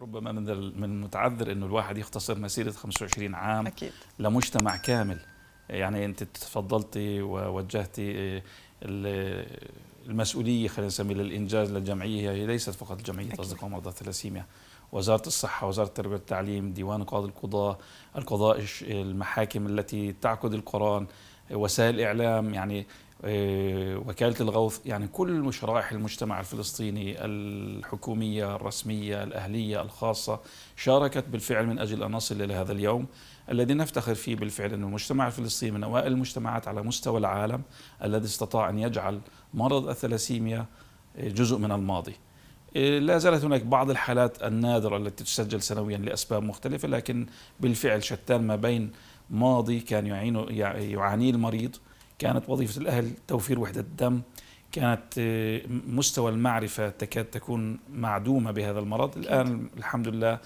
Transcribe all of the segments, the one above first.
ربما من من المتعذر انه الواحد يختصر مسيره 25 عام أكيد. لمجتمع كامل يعني انت تفضلتي ووجهتي آه، المسؤوليه خلينا نسميها للانجاز للجمعيه هي ليست فقط جمعيه اصدقاء مرضى الثلاسيميا وزاره الصحه وزاره التربيه والتعليم ديوان قاضي القضاء القضاء المحاكم التي تعقد القران وسائل الاعلام يعني آه، وكالة الغوث يعني كل شرائح المجتمع الفلسطيني الحكومية الرسمية الأهلية الخاصة شاركت بالفعل من أجل أن نصل إلى هذا اليوم الذي نفتخر فيه بالفعل أن المجتمع الفلسطيني من أوائل المجتمعات على مستوى العالم الذي استطاع أن يجعل مرض الثلاسيميا آه، جزء من الماضي آه، لا زالت هناك بعض الحالات النادرة التي تسجل سنويا لأسباب مختلفة لكن بالفعل شتان ما بين ماضي كان يعاني المريض كانت وظيفة الأهل توفير وحدة الدم كانت آه، مستوى المعرفة تكاد تكون معدومة بهذا المرض الآن الحمد لله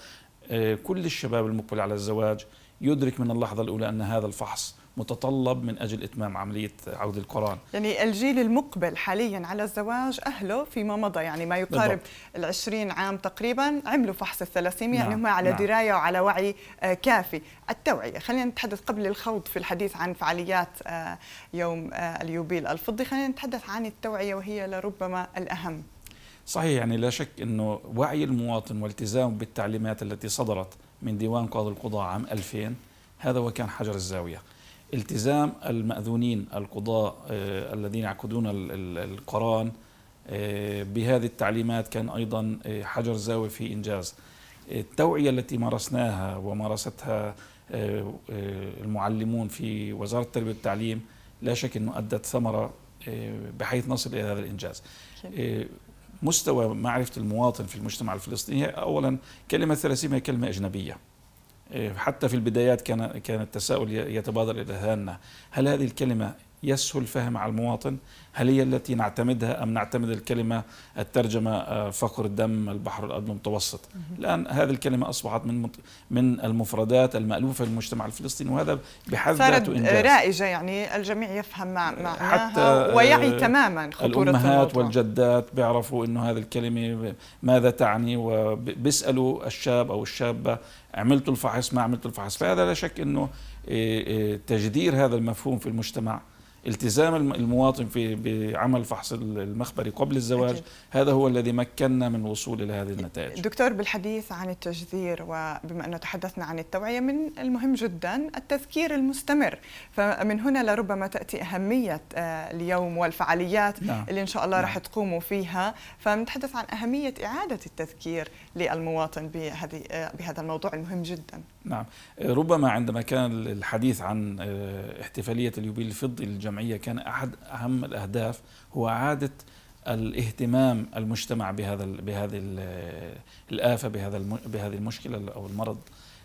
آه، كل الشباب المقبل على الزواج يدرك من اللحظة الأولى أن هذا الفحص متطلب من أجل إتمام عملية عوده القرآن يعني الجيل المقبل حاليا على الزواج أهله فيما مضى يعني ما يقارب ال عام تقريبا عملوا فحص الثلاثيمية يعني نعم. يعني هم على نعم. دراية وعلى وعي آه، كافي التوعية خلينا نتحدث قبل الخوض في الحديث عن فعاليات آه، يوم آه، اليوبيل الفضي خلينا نتحدث عن التوعية وهي لربما الأهم صحيح يعني لا شك أنه وعي المواطن والتزامه بالتعليمات التي صدرت من ديوان قاضي القضاء عام 2000 هذا هو كان حجر الزاوية التزام المأذونين القضاء آه، الذين يعقدون القران آه، بهذه التعليمات كان أيضا آه، حجر زاوي في إنجاز التوعية التي مارسناها ومارستها المعلمون في وزارة التربية والتعليم لا شك أنه أدت ثمرة بحيث نصل إلى هذا الإنجاز مستوى معرفة المواطن في المجتمع الفلسطيني أولا كلمة ثلاثين هي كلمة أجنبية إيه، حتى في البدايات كان كان التساؤل يتبادر الى اذهاننا هل هذه الكلمه يسهل فهم على المواطن هل هي التي نعتمدها أم نعتمد الكلمة الترجمة آه، فقر الدم البحر الأبيض المتوسط الآن هذه الكلمة أصبحت من من المفردات المألوفة للمجتمع الفلسطيني وهذا بحد ذاته إنجاز رائجة يعني الجميع يفهم معناها حتى ويعي تماما خطورة الأمهات والجدات بيعرفوا أنه هذه الكلمة ماذا تعني وبيسألوا الشاب أو الشابة عملت الفحص ما عملت الفحص فهذا لا شك أنه آه، آه، تجدير هذا المفهوم في المجتمع التزام المواطن في بعمل فحص المخبري قبل الزواج أكيد. هذا هو الذي مكننا من وصول الى هذه النتائج دكتور بالحديث عن التجذير وبما انه تحدثنا عن التوعيه من المهم جدا التذكير المستمر فمن هنا لربما تاتي اهميه آه، اليوم والفعاليات نعم. اللي ان شاء الله نعم. راح تقوموا فيها فنتحدث عن اهميه اعاده التذكير للمواطن بهذه آه، بهذا الموضوع المهم جدا نعم ربما عندما كان الحديث عن آه، احتفاليه اليوبيل الفضي للجمعيه الجمعية كان أحد أهم الأهداف هو إعادة الاهتمام المجتمع بهذا بهذه الآفة بهذا بهذه المشكلة أو المرض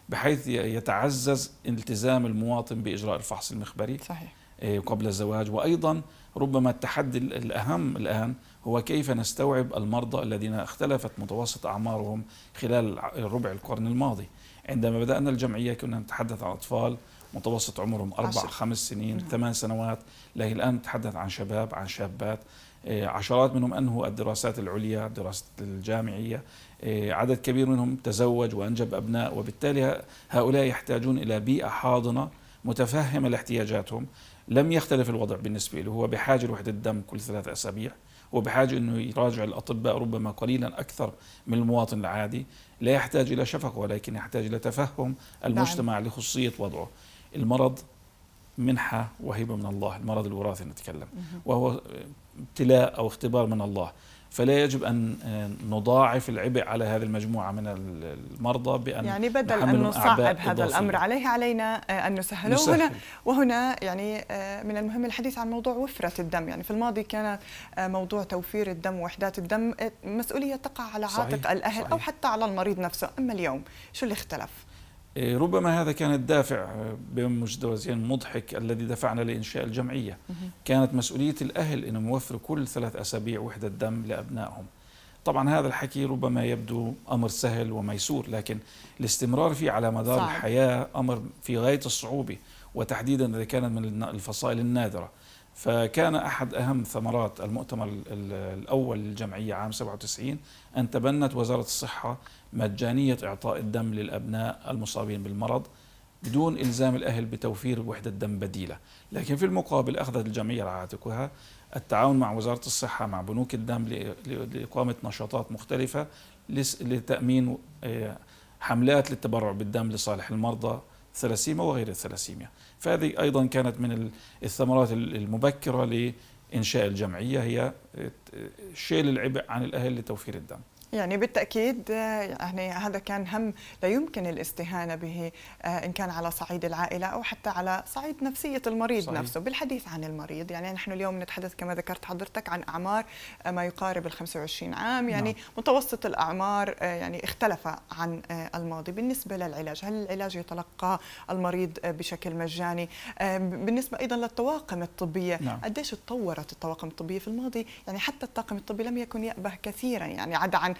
بحيث يتعزز التزام المواطن بإجراء الفحص المخبري صحيح. آه، قبل الزواج وأيضا ربما التحدي الأهم الآن هو كيف نستوعب المرضى الذين اختلفت متوسط أعمارهم خلال ربع القرن الماضي عندما بدأنا الجمعية كنا نتحدث عن أطفال متوسط عمرهم أربع عشر. خمس سنين مم. نعم. ثمان سنوات لهي الآن نتحدث عن شباب عن شابات آه، عشرات منهم أنهوا الدراسات العليا دراسة الجامعية آه، عدد كبير منهم تزوج وأنجب أبناء وبالتالي هؤلاء يحتاجون إلى بيئة حاضنة متفهمة لاحتياجاتهم لم يختلف الوضع بالنسبة له هو بحاجة لوحدة دم كل ثلاثة أسابيع هو بحاجة أنه يراجع الأطباء ربما قليلا أكثر من المواطن العادي لا يحتاج إلى شفقة ولكن يحتاج إلى تفهم نعم. المجتمع لخصية وضعه المرض منحة وهبة من الله المرض الوراثي نتكلم وهو ابتلاء أو اختبار من الله فلا يجب أن آه، نضاعف العبء على هذه المجموعة من المرضى بأن يعني بدل أن نصعب هذا الأمر عليه علينا آه، أن نسهله نسهل. وهنا, وهنا يعني آه، من المهم الحديث عن موضوع وفرة الدم يعني في الماضي كان موضوع توفير الدم ووحدات الدم مسؤولية تقع على عاتق صحيح. الأهل صحيح. أو حتى على المريض نفسه أما اليوم شو اللي اختلف؟ إيه، ربما هذا كان الدافع آه، بمجتوزين مضحك الذي دفعنا لإنشاء الجمعية كانت مسؤولية الأهل أنهم يوفروا كل ثلاث أسابيع وحدة دم لأبنائهم طبعا هذا الحكي ربما يبدو أمر سهل وميسور لكن الاستمرار فيه على مدار صعب. الحياة أمر في غاية الصعوبة وتحديدا إذا كانت من الفصائل النادرة فكان أحد أهم ثمرات المؤتمر الأول للجمعية عام 97 أن تبنت وزارة الصحة مجانية إعطاء الدم للأبناء المصابين بالمرض بدون إلزام الأهل بتوفير وحدة دم بديلة لكن في المقابل أخذت الجمعية على عاتقها التعاون مع وزارة الصحة مع بنوك الدم لإقامة نشاطات مختلفة لتأمين آه، حملات للتبرع بالدم لصالح المرضى الثلاسيميا وغير الثلاسيميا فهذه أيضا كانت من الثمرات المبكرة لإنشاء الجمعية هي شيل العبء عن الأهل لتوفير الدم يعني بالتأكيد آه، يعني هذا كان هم لا يمكن الاستهانة به آه، إن كان على صعيد العائلة أو حتى على صعيد نفسية المريض صحيح. نفسه بالحديث عن المريض يعني نحن اليوم نتحدث كما ذكرت حضرتك عن أعمار آه، ما يقارب ال 25 عام يعني نعم. متوسط الأعمار يعني اختلف عن الماضي بالنسبة للعلاج هل العلاج يتلقى المريض بشكل مجاني بالنسبة أيضا للطواقم الطبية نعم. قديش تطورت الطواقم الطبية في الماضي يعني حتى الطاقم الطبي لم يكن يأبه كثيرا يعني عدا عن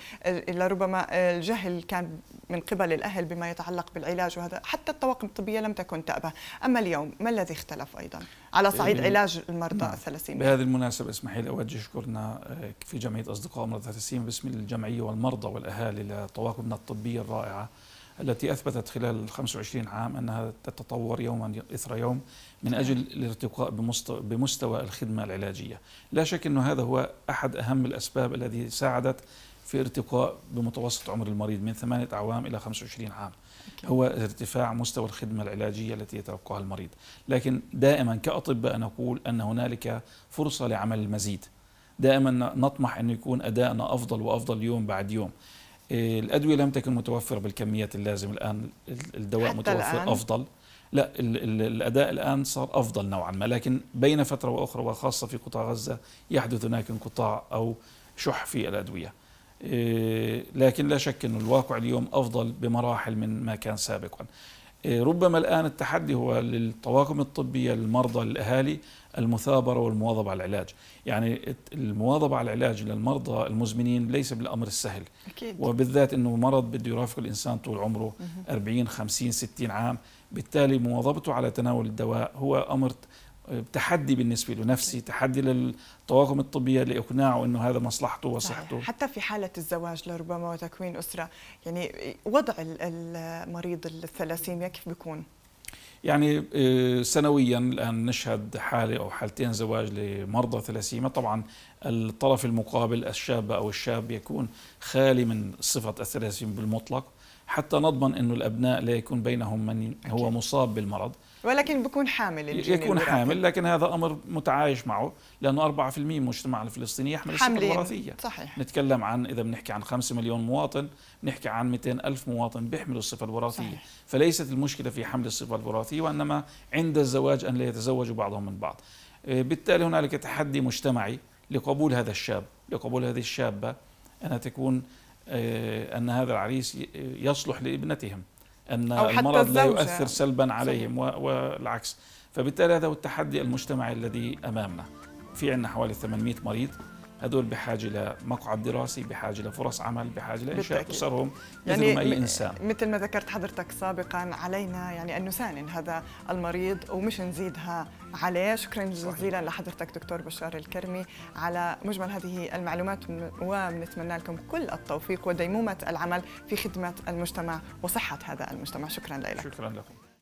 لربما الجهل كان من قبل الأهل بما يتعلق بالعلاج وهذا حتى الطواقم الطبية لم تكن تأبه أما اليوم ما الذي اختلف أيضا على صعيد إيه، علاج المرضى نعم. الثلاسيميا بهذه المناسبة اسمحي لي أوجه شكرنا آه، في جمعية أصدقاء مرضى الثلاسيميا باسم الجمعية والمرضى والأهالي لطواقمنا الطبية الرائعة التي أثبتت خلال 25 عام أنها تتطور يوما إثر يوم من أجل الارتقاء بمستوى الخدمة العلاجية لا شك انه هذا هو أحد أهم الأسباب الذي ساعدت في ارتقاء بمتوسط عمر المريض من ثمانية أعوام إلى 25 عام هو ارتفاع مستوى الخدمة العلاجية التي يتلقاها المريض لكن دائما كأطباء نقول أن هنالك فرصة لعمل المزيد دائما نطمح أن يكون أدائنا أفضل وأفضل يوم بعد يوم إيه، الأدوية لم تكن متوفرة بالكميات اللازمة الآن الدواء متوفر الآن. أفضل لا الاداء الان صار افضل نوعا ما لكن بين فتره واخرى وخاصه في قطاع غزه يحدث هناك انقطاع او شح في الادويه إيه، لكن لا شك أن الواقع اليوم أفضل بمراحل من ما كان سابقا إيه، ربما الآن التحدي هو للطواقم الطبية للمرضى للأهالي المثابرة والمواظبة على العلاج يعني المواظبة على العلاج للمرضى المزمنين ليس بالأمر السهل أكيد. وبالذات أنه مرض بده يرافق الإنسان طول عمره 40 50 60 عام بالتالي مواظبته على تناول الدواء هو أمر تحدي بالنسبه له نفسي تحدي للطواقم الطبيه لاقناعه انه هذا مصلحته وصحته حتى في حاله الزواج لربما وتكوين اسره يعني وضع المريض الثلاسيميا كيف بيكون يعني آه، سنويا الان نشهد حاله او حالتين زواج لمرضى ثلاسيميا طبعا الطرف المقابل الشابه او الشاب يكون خالي من صفه الثلاسيميا بالمطلق حتى نضمن انه الابناء لا يكون بينهم من هو مصاب بالمرض ولكن بكون حامل يكون حامل لكن هذا امر متعايش معه لانه 4% من المجتمع الفلسطيني يحمل الشقه الوراثيه صحيح نتكلم عن اذا بنحكي عن 5 مليون مواطن بنحكي عن 200 الف مواطن بيحملوا الصفه الوراثيه صحيح. فليست المشكله في حمل الصفه الوراثيه وانما عند الزواج ان لا يتزوجوا بعضهم من بعض آه، بالتالي هنالك تحدي مجتمعي لقبول هذا الشاب لقبول هذه الشابه انها تكون آه، ان هذا العريس يصلح لابنتهم أن المرض لا يؤثر سلبا عليهم صحيح. والعكس فبالتالي هذا هو التحدي المجتمعي الذي أمامنا في عندنا حوالي 800 مريض هدول بحاجة لمقعد دراسي بحاجة لفرص عمل بحاجة لإنشاء أسرهم يعني مثل أي إنسان مثل ما ذكرت حضرتك سابقا علينا يعني أن نسانن هذا المريض ومش نزيدها عليه شكرا جزيلا لحضرتك دكتور بشار الكرمي على مجمل هذه المعلومات ونتمنى لكم كل التوفيق وديمومة العمل في خدمة المجتمع وصحة هذا المجتمع شكرا لك شكرا لكم